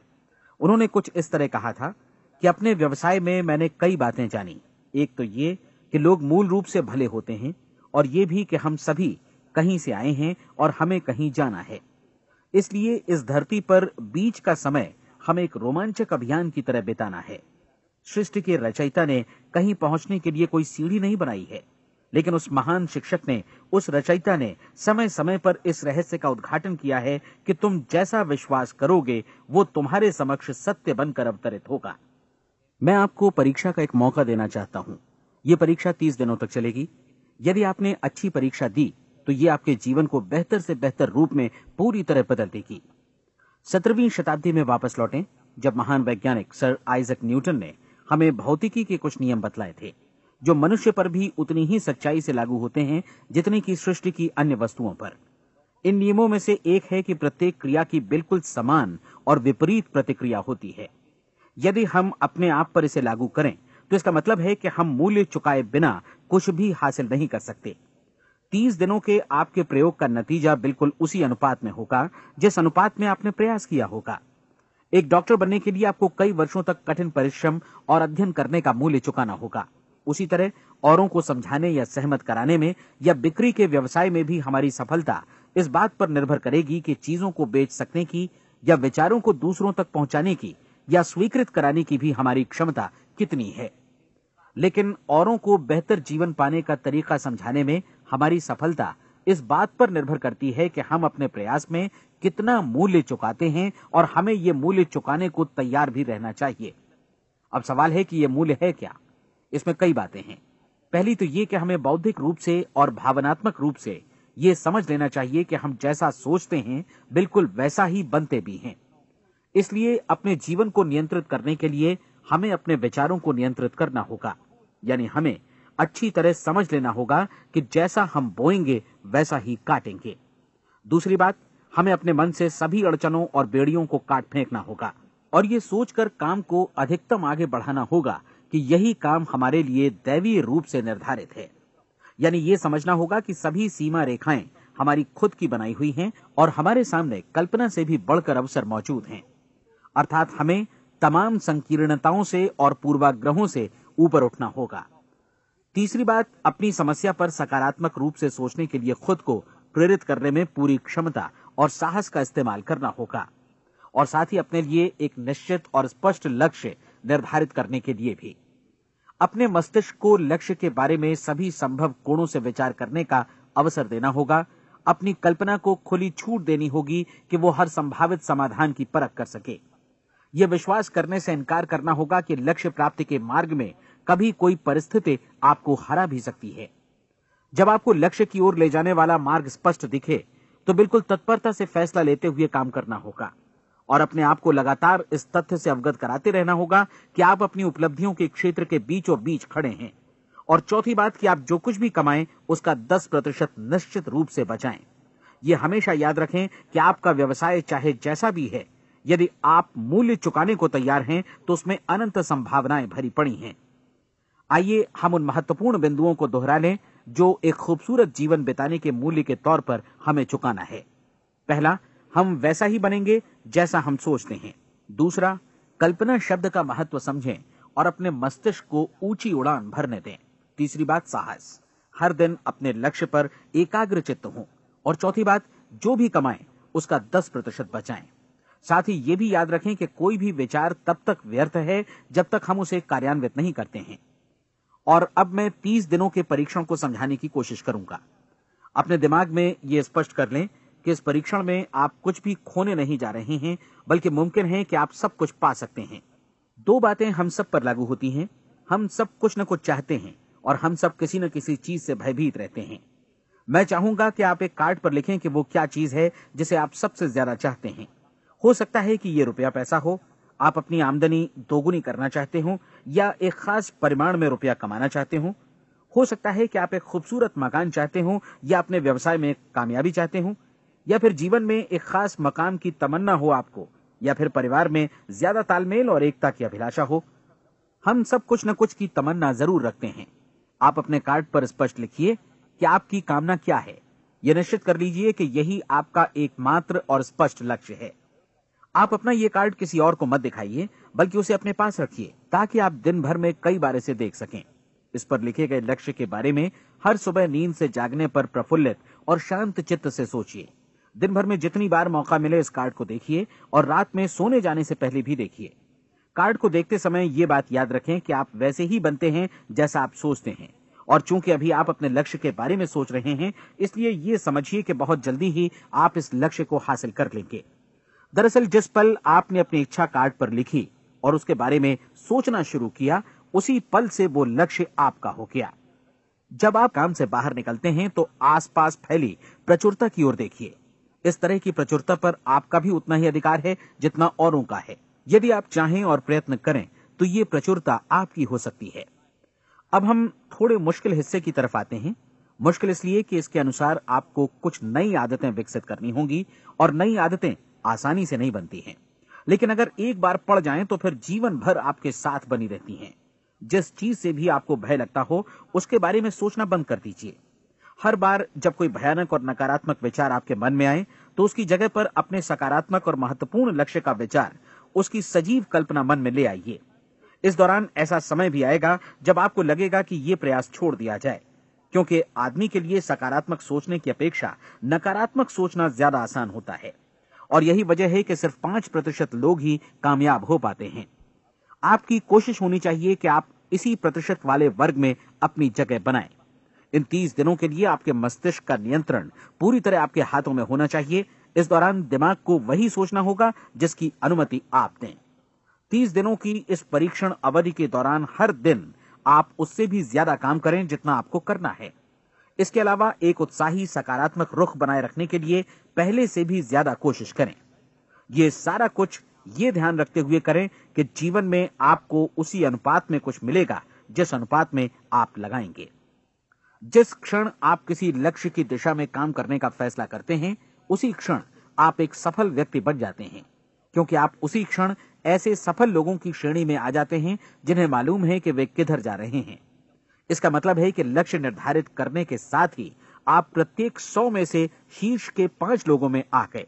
Speaker 1: उन्होंने कुछ इस तरह कहा था कि अपने व्यवसाय में मैंने कई बातें जानी एक तो ये कि लोग मूल रूप से भले होते हैं और ये भी कि हम सभी कहीं से आए हैं और हमें कहीं जाना है इसलिए इस धरती पर बीच का समय हम एक रोमांचक अभियान की तरह बिताना है सृष्टि के रचयिता ने कहीं पहुंचने के लिए कोई सीढ़ी नहीं बनाई है लेकिन उस महान शिक्षक ने उस रचयिता ने समय समय पर इस रहस्य का उद्घाटन किया है कि तुम जैसा विश्वास करोगे वो तुम्हारे समक्ष सत्य बनकर अवतरित होगा मैं आपको परीक्षा का एक मौका देना चाहता हूं ये परीक्षा तीस दिनों तक चलेगी यदि आपने अच्छी परीक्षा दी तो ये आपके जीवन को बेहतर से बेहतर रूप में पूरी तरह बदल देगी सत्रहवीं शताब्दी में वापस लौटे जब महान वैज्ञानिक सर आइजक न्यूटन ने हमें भौतिकी के कुछ नियम बतलाए थे जो मनुष्य पर भी उतनी ही सच्चाई से लागू होते हैं जितनी की सृष्टि की अन्य वस्तुओं पर इन नियमों में से एक है कि प्रत्येक क्रिया की बिल्कुल समान और विपरीत प्रतिक्रिया होती है यदि हम अपने आप पर इसे लागू करें तो इसका मतलब है कि हम मूल्य चुकाए बिना कुछ भी हासिल नहीं कर सकते तीस दिनों के आपके प्रयोग का नतीजा बिल्कुल उसी अनुपात में होगा जिस अनुपात में आपने प्रयास किया होगा एक डॉक्टर बनने के लिए आपको कई वर्षों तक कठिन परिश्रम और अध्ययन करने का मूल्य चुकाना होगा उसी तरह औरों को समझाने या सहमत कराने में या बिक्री के व्यवसाय में भी हमारी सफलता इस बात पर निर्भर करेगी कि चीजों को बेच सकने की या विचारों को दूसरों तक पहुंचाने की या स्वीकृत कराने की भी हमारी क्षमता कितनी है लेकिन औरों को बेहतर जीवन पाने का तरीका समझाने में हमारी सफलता इस बात पर निर्भर करती है कि हम अपने प्रयास में कितना मूल्य चुकाते हैं और हमें ये मूल्य चुकाने को तैयार भी रहना चाहिए अब सवाल है कि ये मूल्य है क्या इसमें कई बातें हैं पहली तो ये कि हमें बौद्धिक रूप से और भावनात्मक रूप से ये समझ लेना चाहिए कि हम जैसा सोचते हैं बिल्कुल वैसा ही बनते भी हैं इसलिए अपने जीवन को नियंत्रित करने के लिए हमें अपने विचारों को नियंत्रित करना होगा यानी हमें अच्छी तरह समझ लेना होगा कि जैसा हम बोएंगे वैसा ही काटेंगे दूसरी बात हमें अपने मन से सभी अड़चनों और बेड़ियों को काट फेंकना होगा और ये सोचकर काम को अधिकतम आगे बढ़ाना होगा कि यही काम हमारे लिए दैवीय रूप से निर्धारित है यानी ये समझना होगा कि सभी सीमा रेखाएं हमारी खुद की बनाई हुई हैं और हमारे सामने कल्पना से भी बढ़कर अवसर मौजूद हैं अर्थात हमें तमाम संकीर्णताओं से और पूर्वाग्रहों से ऊपर उठना होगा तीसरी बात अपनी समस्या पर सकारात्मक रूप से सोचने के लिए खुद को प्रेरित करने में पूरी क्षमता और साहस का इस्तेमाल करना होगा और साथ ही अपने लिए एक निश्चित और स्पष्ट लक्ष्य निर्धारित करने के लिए भी अपने मस्तिष्क को लक्ष्य के बारे में सभी संभव कोणों से विचार करने का अवसर देना होगा अपनी कल्पना को खुली छूट देनी होगी कि वो हर संभावित समाधान की परख कर सके यह विश्वास करने से इनकार करना होगा कि लक्ष्य प्राप्ति के मार्ग में कभी कोई परिस्थिति आपको हरा भी सकती है जब आपको लक्ष्य की ओर ले जाने वाला मार्ग स्पष्ट दिखे तो बिल्कुल तत्परता से फैसला लेते हुए काम करना होगा और अपने आप को लगातार इस तथ्य से अवगत कराते रहना होगा कि आप अपनी उपलब्धियों के क्षेत्र के बीच और बीच खड़े हैं और चौथी बात कि आप जो कुछ भी कमाएं उसका दस प्रतिशत निश्चित रूप से बचाएं यह हमेशा याद रखें कि आपका व्यवसाय चाहे जैसा भी है यदि आप मूल्य चुकाने को तैयार हैं तो उसमें अनंत संभावनाएं भरी पड़ी हैं आइए हम उन महत्वपूर्ण बिंदुओं को दोहरा लें जो एक खूबसूरत जीवन बिताने के मूल्य के तौर पर हमें चुकाना है पहला हम वैसा ही बनेंगे जैसा हम सोचते हैं दूसरा कल्पना शब्द का महत्व समझें और अपने मस्तिष्क को ऊंची उड़ान भरने दें तीसरी बात साहस हर दिन अपने लक्ष्य पर एकाग्र चित्त हों और चौथी बात जो भी कमाएं उसका दस प्रतिशत बचाए साथ ही ये भी याद रखें कि कोई भी विचार तब तक व्यर्थ है जब तक हम उसे कार्यान्वित नहीं करते हैं और अब मैं तीस दिनों के परीक्षण को समझाने की कोशिश करूंगा अपने दिमाग में ये स्पष्ट कर लें कि इस परीक्षण में आप कुछ भी खोने नहीं जा रहे हैं बल्कि मुमकिन है कि आप सब कुछ पा सकते हैं दो बातें हम सब पर लागू होती हैं हम सब कुछ न कुछ चाहते हैं और हम सब किसी न किसी चीज से भयभीत रहते हैं मैं चाहूंगा कि आप एक कार्ड पर लिखें कि वो क्या चीज है जिसे आप सबसे ज्यादा चाहते हैं हो सकता है कि ये रुपया पैसा हो आप अपनी आमदनी दोगुनी करना चाहते हो या एक खास परिमाण में रुपया कमाना चाहते हो हो सकता है कि आप एक खूबसूरत मकान चाहते हो या अपने व्यवसाय में कामयाबी चाहते हो या फिर जीवन में एक खास मकाम की तमन्ना हो आपको या फिर परिवार में ज्यादा तालमेल और एकता की अभिलाषा हो हम सब कुछ न कुछ की तमन्ना जरूर रखते हैं आप अपने कार्ड पर स्पष्ट लिखिए कि आपकी कामना क्या है यह निश्चित कर लीजिए कि यही आपका एकमात्र और स्पष्ट लक्ष्य है आप अपना ये कार्ड किसी और को मत दिखाइए बल्कि उसे अपने पास रखिए ताकि आप दिन भर में कई बार इसे देख सकें इस पर लिखे गए लक्ष्य के बारे में हर सुबह नींद से जागने पर प्रफुल्लित और शांत चित्त से सोचिए दिन भर में जितनी बार मौका मिले इस कार्ड को देखिए और रात में सोने जाने से पहले भी देखिए कार्ड को देखते समय ये बात याद रखें कि आप वैसे ही बनते हैं जैसा आप सोचते हैं और चूंकि अभी आप अपने लक्ष्य के बारे में सोच रहे हैं इसलिए ये समझिए कि बहुत जल्दी ही आप इस लक्ष्य को हासिल कर लेंगे दरअसल जिस पल आपने अपनी इच्छा कार्ड पर लिखी और उसके बारे में सोचना शुरू किया उसी पल से वो लक्ष्य आपका हो गया जब आप काम से बाहर निकलते हैं तो आसपास फैली प्रचुरता की ओर देखिए इस तरह की प्रचुरता पर आपका भी उतना ही अधिकार है जितना औरों का है यदि आप चाहें और प्रयत्न करें तो ये प्रचुरता आपकी हो सकती है अब हम थोड़े मुश्किल हिस्से की तरफ आते हैं मुश्किल इसलिए कि इसके अनुसार आपको कुछ नई आदतें विकसित करनी होंगी और नई आदतें आसानी से नहीं बनती हैं लेकिन अगर एक बार पड़ जाएं तो फिर जीवन भर आपके साथ बनी रहती हैं जिस चीज से भी आपको भय लगता हो उसके बारे में सोचना बंद कर दीजिए हर बार जब कोई भयानक और नकारात्मक विचार आपके मन में आए तो उसकी जगह पर अपने सकारात्मक और महत्वपूर्ण लक्ष्य का विचार उसकी सजीव कल्पना मन में ले आइए इस दौरान ऐसा समय भी आएगा जब आपको लगेगा कि ये प्रयास छोड़ दिया जाए क्योंकि आदमी के लिए सकारात्मक सोचने की अपेक्षा नकारात्मक सोचना ज्यादा आसान होता है और यही वजह है कि सिर्फ पांच प्रतिशत लोग ही कामयाब हो पाते हैं आपकी कोशिश होनी चाहिए कि आप इसी प्रतिशत वाले वर्ग में अपनी जगह बनाएं इन तीस दिनों के लिए आपके मस्तिष्क का नियंत्रण पूरी तरह आपके हाथों में होना चाहिए इस दौरान दिमाग को वही सोचना होगा जिसकी अनुमति आप दें तीस दिनों की इस परीक्षण अवधि के दौरान हर दिन आप उससे भी ज्यादा काम करें जितना आपको करना है इसके अलावा एक उत्साही सकारात्मक रुख बनाए रखने के लिए पहले से भी ज्यादा कोशिश करें ये सारा कुछ ये ध्यान रखते हुए करें कि जीवन में आपको उसी अनुपात में कुछ मिलेगा जिस अनुपात में आप लगाएंगे जिस क्षण आप किसी लक्ष्य की दिशा में काम करने का फैसला करते हैं उसी क्षण आप एक सफल व्यक्ति बन जाते हैं क्योंकि आप उसी क्षण ऐसे सफल लोगों की श्रेणी में आ जाते हैं जिन्हें मालूम है कि वे किधर जा रहे हैं इसका मतलब है कि लक्ष्य निर्धारित करने के साथ ही आप प्रत्येक सौ में से शीर्ष के पांच लोगों में आ गए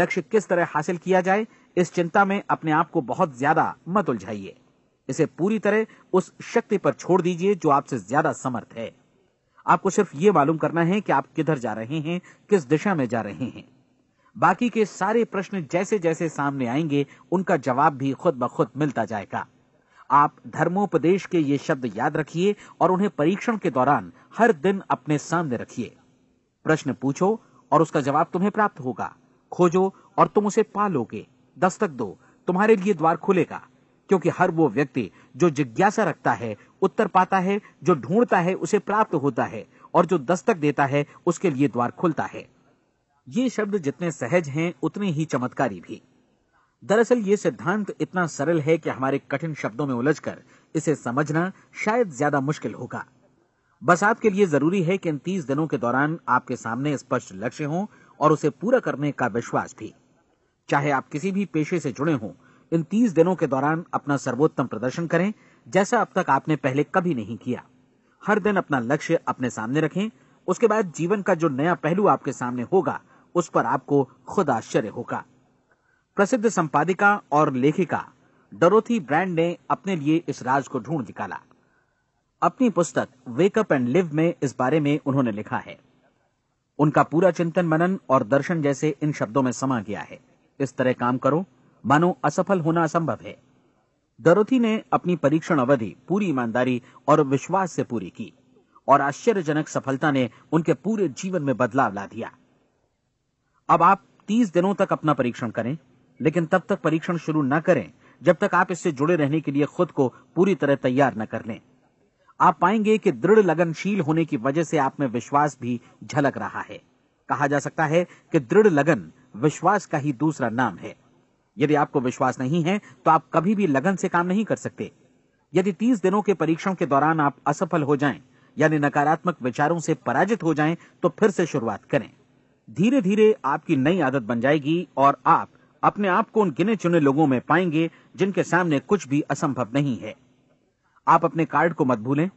Speaker 1: लक्ष्य किस तरह हासिल किया जाए इस चिंता में अपने आप को बहुत ज्यादा मत उलझाइए इसे पूरी तरह उस शक्ति पर छोड़ दीजिए जो आपसे ज्यादा समर्थ है आपको सिर्फ ये मालूम करना है कि आप किधर जा रहे हैं किस दिशा में जा रहे हैं बाकी के सारे प्रश्न जैसे जैसे सामने आएंगे उनका जवाब भी खुद ब खुद मिलता जाएगा आप धर्मोपदेश के ये शब्द याद रखिए और उन्हें परीक्षण के दौरान हर दिन अपने सामने रखिए प्रश्न पूछो और उसका जवाब तुम्हें प्राप्त होगा खोजो और तुम उसे पालोगे दस्तक दो तुम्हारे लिए द्वार खुलेगा क्योंकि हर वो व्यक्ति जो जिज्ञासा रखता है उत्तर पाता है जो ढूंढता है उसे प्राप्त होता है और जो दस्तक देता है उसके लिए द्वार खुलता है ये शब्द जितने सहज हैं उतने ही चमत्कारी भी दरअसल ये सिद्धांत इतना सरल है कि हमारे कठिन शब्दों में उलझकर इसे समझना शायद ज्यादा मुश्किल होगा बस आपके लिए जरूरी है कि इन तीस दिनों के दौरान आपके सामने स्पष्ट लक्ष्य हो और उसे पूरा करने का विश्वास भी चाहे आप किसी भी पेशे से जुड़े हों इन तीस दिनों के दौरान अपना सर्वोत्तम प्रदर्शन करें जैसा अब तक आपने पहले कभी नहीं किया हर दिन अपना लक्ष्य अपने सामने रखें उसके बाद जीवन का जो नया पहलू आपके सामने होगा उस पर आपको खुद आश्चर्य होगा प्रसिद्ध संपादिका और लेखिका डरोथी ब्रांड ने अपने लिए इस राज को ढूंढ निकाला अपनी पुस्तक वेकअप एंड लिव में इस बारे में उन्होंने लिखा है उनका पूरा चिंतन मनन और दर्शन जैसे इन शब्दों में समा गया है इस तरह काम करो मानो असफल होना असंभव है दरोथी ने अपनी परीक्षण अवधि पूरी ईमानदारी और विश्वास से पूरी की और आश्चर्यजनक सफलता ने उनके पूरे जीवन में बदलाव ला दिया अब आप तीस दिनों तक अपना परीक्षण करें लेकिन तब तक परीक्षण शुरू न करें जब तक आप इससे जुड़े रहने के लिए खुद को पूरी तरह तैयार न कर लें आप पाएंगे कि दृढ़ लगनशील होने की वजह से आप में विश्वास भी झलक रहा है कहा जा सकता है कि दृढ़ लगन विश्वास का ही दूसरा नाम है यदि आपको विश्वास नहीं है तो आप कभी भी लगन से काम नहीं कर सकते यदि तीस दिनों के परीक्षण के दौरान आप असफल हो जाएं यानी नकारात्मक विचारों से पराजित हो जाएं तो फिर से शुरुआत करें धीरे धीरे आपकी नई आदत बन जाएगी और आप अपने आप को उन गिने चुने लोगों में पाएंगे जिनके सामने कुछ भी असंभव नहीं है आप अपने कार्ड को मत भूलें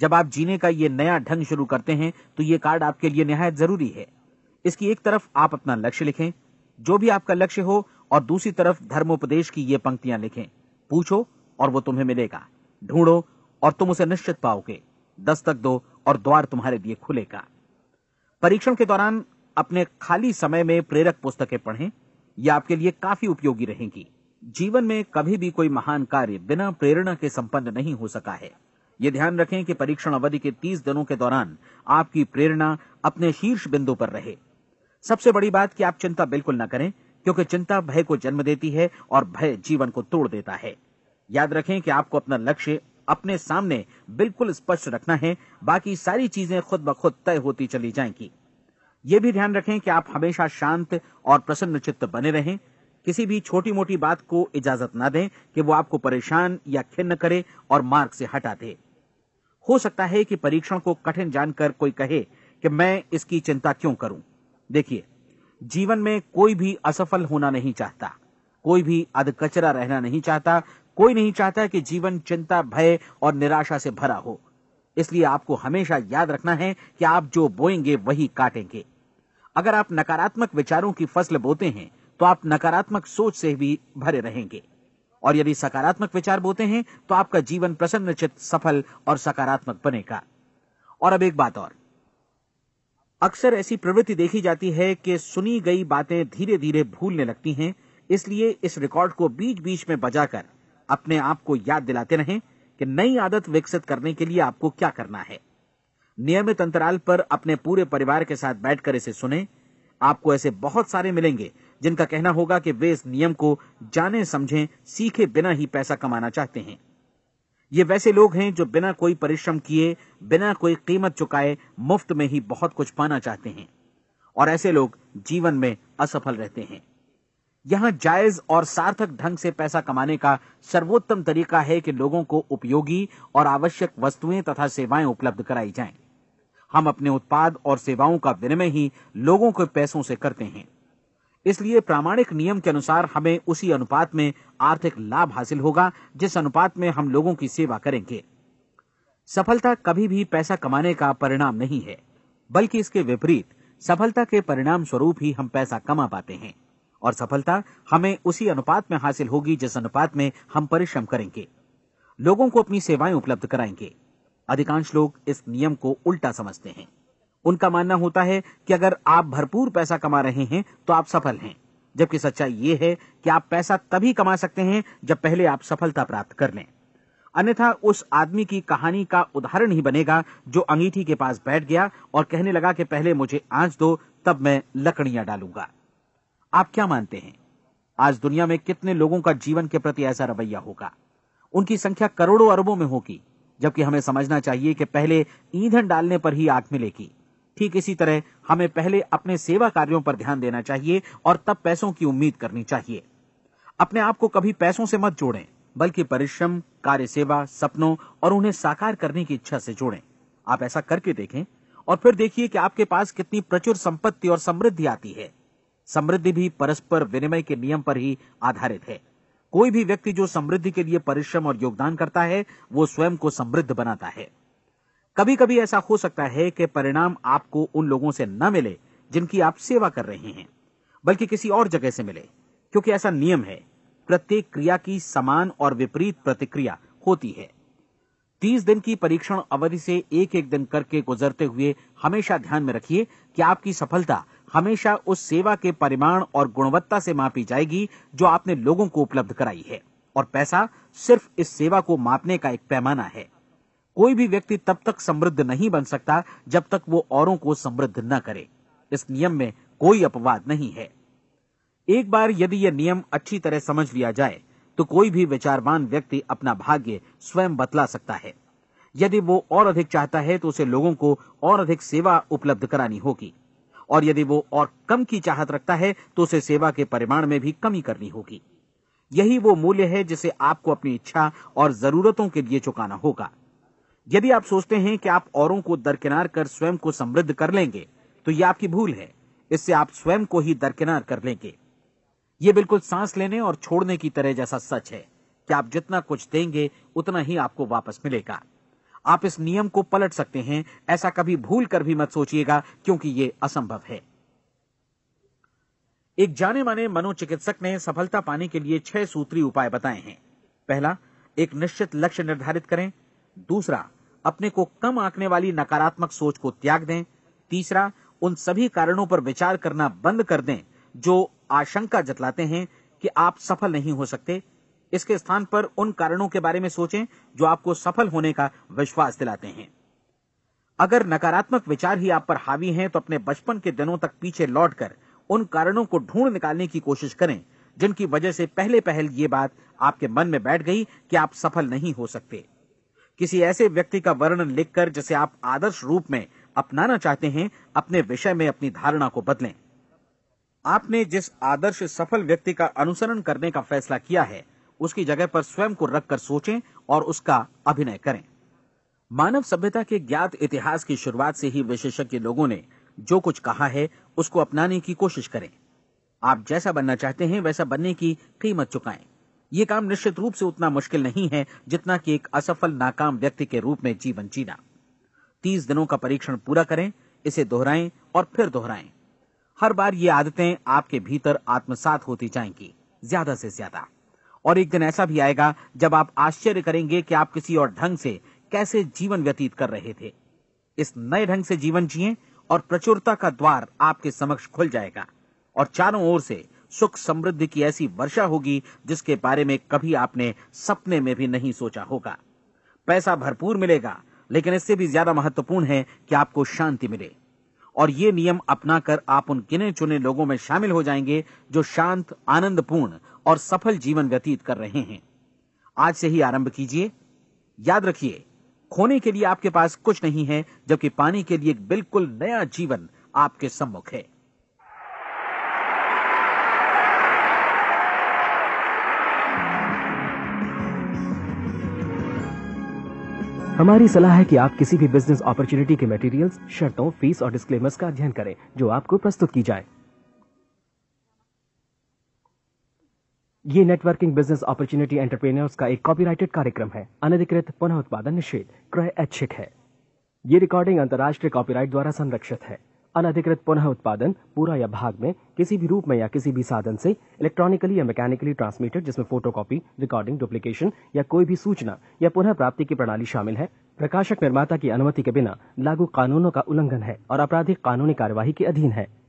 Speaker 1: जब आप जीने का ये नया ढंग शुरू करते हैं तो ये कार्ड आपके लिए निहायत जरूरी है इसकी एक तरफ आप अपना लक्ष्य लिखें जो भी आपका लक्ष्य हो और दूसरी तरफ धर्मोपदेश की ये पंक्तियां लिखें पूछो और वो तुम्हें मिलेगा ढूंढो और तुम उसे निश्चित पाओगे दस्तक दो और द्वार तुम्हारे लिए खुलेगा परीक्षण के दौरान अपने खाली समय में प्रेरक पुस्तकें पढ़ें यह आपके लिए काफी उपयोगी रहेंगी जीवन में कभी भी कोई महान कार्य बिना प्रेरणा के संपन्न नहीं हो सका है ये ध्यान रखें कि परीक्षण अवधि के तीस दिनों के दौरान आपकी प्रेरणा अपने शीर्ष बिंदु पर रहे सबसे बड़ी बात कि आप चिंता बिल्कुल न करें क्योंकि चिंता भय को जन्म देती है और भय जीवन को तोड़ देता है याद रखें कि आपको अपना लक्ष्य अपने सामने बिल्कुल स्पष्ट रखना है बाकी सारी चीजें खुद ब खुद तय होती चली जाएंगी ये भी ध्यान रखें कि आप हमेशा शांत और प्रसन्न चित्त बने रहें किसी भी छोटी मोटी बात को इजाजत ना दें कि वो आपको परेशान या खिन्न करे और मार्ग से हटा दे हो सकता है कि परीक्षण को कठिन जानकर कोई कहे कि मैं इसकी चिंता क्यों करूं देखिए जीवन में कोई भी असफल होना नहीं चाहता कोई भी अधकचरा रहना नहीं चाहता कोई नहीं चाहता कि जीवन चिंता भय और निराशा से भरा हो इसलिए आपको हमेशा याद रखना है कि आप जो बोएंगे वही काटेंगे अगर आप नकारात्मक विचारों की फसल बोते हैं तो आप नकारात्मक सोच से भी भरे रहेंगे और यदि सकारात्मक विचार बोते हैं तो आपका जीवन प्रसन्नचित सफल और सकारात्मक बनेगा और अब एक बात और अक्सर ऐसी प्रवृत्ति देखी जाती है कि सुनी गई बातें धीरे धीरे भूलने लगती हैं इसलिए इस रिकॉर्ड को बीच बीच में बजाकर अपने आप को याद दिलाते रहें कि नई आदत विकसित करने के लिए आपको क्या करना है नियमित अंतराल पर अपने पूरे परिवार के साथ बैठकर इसे सुने आपको ऐसे बहुत सारे मिलेंगे जिनका कहना होगा कि वे इस नियम को जाने समझें सीखे बिना ही पैसा कमाना चाहते हैं ये वैसे लोग हैं जो बिना कोई परिश्रम किए बिना कोई कीमत चुकाए मुफ्त में ही बहुत कुछ पाना चाहते हैं और ऐसे लोग जीवन में असफल रहते हैं यहां जायज और सार्थक ढंग से पैसा कमाने का सर्वोत्तम तरीका है कि लोगों को उपयोगी और आवश्यक वस्तुएं तथा सेवाएं उपलब्ध कराई जाएं। हम अपने उत्पाद और सेवाओं का विनिमय ही लोगों के पैसों से करते हैं इसलिए प्रामाणिक नियम के अनुसार हमें उसी अनुपात में आर्थिक लाभ हासिल होगा जिस अनुपात में हम लोगों की सेवा करेंगे सफलता कभी भी पैसा कमाने का परिणाम नहीं है बल्कि इसके विपरीत सफलता के परिणाम स्वरूप ही हम पैसा कमा पाते हैं और सफलता हमें उसी अनुपात में हासिल होगी जिस अनुपात में हम परिश्रम करेंगे लोगों को अपनी सेवाएं उपलब्ध कराएंगे अधिकांश लोग इस नियम को उल्टा समझते हैं उनका मानना होता है कि अगर आप भरपूर पैसा कमा रहे हैं तो आप सफल हैं जबकि सच्चाई ये है कि आप पैसा तभी कमा सकते हैं जब पहले आप सफलता प्राप्त कर लें अन्यथा उस आदमी की कहानी का उदाहरण ही बनेगा जो अंगीठी के पास बैठ गया और कहने लगा कि पहले मुझे आंच दो तब मैं लकड़ियां डालूंगा आप क्या मानते हैं आज दुनिया में कितने लोगों का जीवन के प्रति ऐसा रवैया होगा उनकी संख्या करोड़ों अरबों में होगी जबकि हमें समझना चाहिए कि पहले ईंधन डालने पर ही आग मिलेगी ठीक इसी तरह हमें पहले अपने सेवा कार्यों पर ध्यान देना चाहिए और तब पैसों की उम्मीद करनी चाहिए अपने आप को कभी पैसों से मत जोड़ें बल्कि परिश्रम कार्य सेवा सपनों और उन्हें साकार करने की इच्छा से जोड़ें आप ऐसा करके देखें और फिर देखिए कि आपके पास कितनी प्रचुर संपत्ति और समृद्धि आती है समृद्धि भी परस्पर विनिमय के नियम पर ही आधारित है कोई भी व्यक्ति जो समृद्धि के लिए परिश्रम और योगदान करता है वो स्वयं को समृद्ध बनाता है कभी कभी ऐसा हो सकता है कि परिणाम आपको उन लोगों से न मिले जिनकी आप सेवा कर रहे हैं बल्कि किसी और जगह से मिले क्योंकि ऐसा नियम है प्रत्येक क्रिया की समान और विपरीत प्रतिक्रिया होती है तीस दिन की परीक्षण अवधि से एक एक दिन करके गुजरते हुए हमेशा ध्यान में रखिए कि आपकी सफलता हमेशा उस सेवा के परिमाण और गुणवत्ता से मापी जाएगी जो आपने लोगों को उपलब्ध कराई है और पैसा सिर्फ इस सेवा को मापने का एक पैमाना है कोई भी व्यक्ति तब तक समृद्ध नहीं बन सकता जब तक वो औरों को समृद्ध न करे इस नियम में कोई अपवाद नहीं है एक बार यदि यह नियम अच्छी तरह समझ लिया जाए तो कोई भी विचारवान व्यक्ति अपना भाग्य स्वयं बतला सकता है यदि वो और अधिक चाहता है तो उसे लोगों को और अधिक सेवा उपलब्ध करानी होगी और यदि वो और कम की चाहत रखता है तो उसे सेवा के परिमाण में भी कमी करनी होगी यही वो मूल्य है जिसे आपको अपनी इच्छा और जरूरतों के लिए चुकाना होगा यदि आप सोचते हैं कि आप औरों को दरकिनार कर स्वयं को समृद्ध कर लेंगे तो यह आपकी भूल है इससे आप स्वयं को ही दरकिनार कर लेंगे ये बिल्कुल सांस लेने और छोड़ने की तरह जैसा सच है कि आप जितना कुछ देंगे उतना ही आपको वापस मिलेगा आप इस नियम को पलट सकते हैं ऐसा कभी भूल कर भी मत सोचिएगा क्योंकि ये असंभव है एक जाने माने मनोचिकित्सक ने सफलता पाने के लिए छह सूत्री उपाय बताए हैं पहला एक निश्चित लक्ष्य निर्धारित करें दूसरा अपने को कम आंकने वाली नकारात्मक सोच को त्याग दें तीसरा उन सभी कारणों पर विचार करना बंद कर दें जो आशंका जतलाते हैं कि आप सफल नहीं हो सकते इसके स्थान पर उन कारणों के बारे में सोचें जो आपको सफल होने का विश्वास दिलाते हैं अगर नकारात्मक विचार ही आप पर हावी हैं तो अपने बचपन के दिनों तक पीछे लौटकर उन कारणों को ढूंढ निकालने की कोशिश करें जिनकी वजह से पहले पहल ये बात आपके मन में बैठ गई कि आप सफल नहीं हो सकते किसी ऐसे व्यक्ति का वर्णन लिखकर जिसे आप आदर्श रूप में अपनाना चाहते हैं अपने विषय में अपनी धारणा को बदलें आपने जिस आदर्श सफल व्यक्ति का अनुसरण करने का फैसला किया है उसकी जगह पर स्वयं को रखकर सोचें और उसका अभिनय करें मानव सभ्यता के ज्ञात इतिहास की शुरुआत से ही विशेषज्ञ लोगों ने जो कुछ कहा है उसको अपनाने की कोशिश करें आप जैसा बनना चाहते हैं वैसा बनने की कीमत चुकाएं ये काम निश्चित रूप से उतना मुश्किल नहीं है जितना कि एक असफल नाकाम व्यक्ति के रूप में जीवन जीना तीस दिनों का परीक्षण पूरा करें इसे दोहराएं और फिर दोहराएं हर बार ये आदतें आपके भीतर आत्मसात होती जाएंगी ज्यादा से ज्यादा और एक दिन ऐसा भी आएगा जब आप आश्चर्य करेंगे कि आप किसी और ढंग से कैसे जीवन व्यतीत कर रहे थे इस नए ढंग से जीवन जिये और प्रचुरता का द्वार आपके समक्ष खुल जाएगा और चारों ओर से सुख समृद्धि की ऐसी वर्षा होगी जिसके बारे में कभी आपने सपने में भी नहीं सोचा होगा पैसा भरपूर मिलेगा लेकिन इससे भी ज्यादा महत्वपूर्ण है कि आपको शांति मिले और ये नियम अपनाकर आप उन गिने चुने लोगों में शामिल हो जाएंगे जो शांत आनंदपूर्ण और सफल जीवन व्यतीत कर रहे हैं आज से ही आरंभ कीजिए याद रखिए खोने के लिए आपके पास कुछ नहीं है जबकि पानी के लिए एक बिल्कुल नया जीवन आपके सम्मुख है हमारी सलाह है कि आप किसी भी बिजनेस अपॉर्चुनिटी के मटेरियल्स, शर्तों फीस और डिस्क्लेमर्स का अध्ययन करें जो आपको प्रस्तुत की जाए ये नेटवर्किंग बिजनेस अपॉर्चुनिटी एंटरप्रेन्योर्स का एक कॉपीराइटेड कार्यक्रम है अनधिकृत पुनः उत्पादन निषेध क्रय ऐच्छिक है ये रिकॉर्डिंग अंतर्राष्ट्रीय कॉपीराइट द्वारा संरक्षित है अनधिकृत पुनः उत्पादन पूरा या भाग में किसी भी रूप में या किसी भी साधन से इलेक्ट्रॉनिकली या मैकेनिकली ट्रांसमिटेड जिसमें फोटोकॉपी रिकॉर्डिंग डुप्लीकेशन या कोई भी सूचना या पुनः प्राप्ति की प्रणाली शामिल है प्रकाशक निर्माता की अनुमति के बिना लागू कानूनों का उल्लंघन है और आपराधिक कानूनी कार्यवाही के अधीन है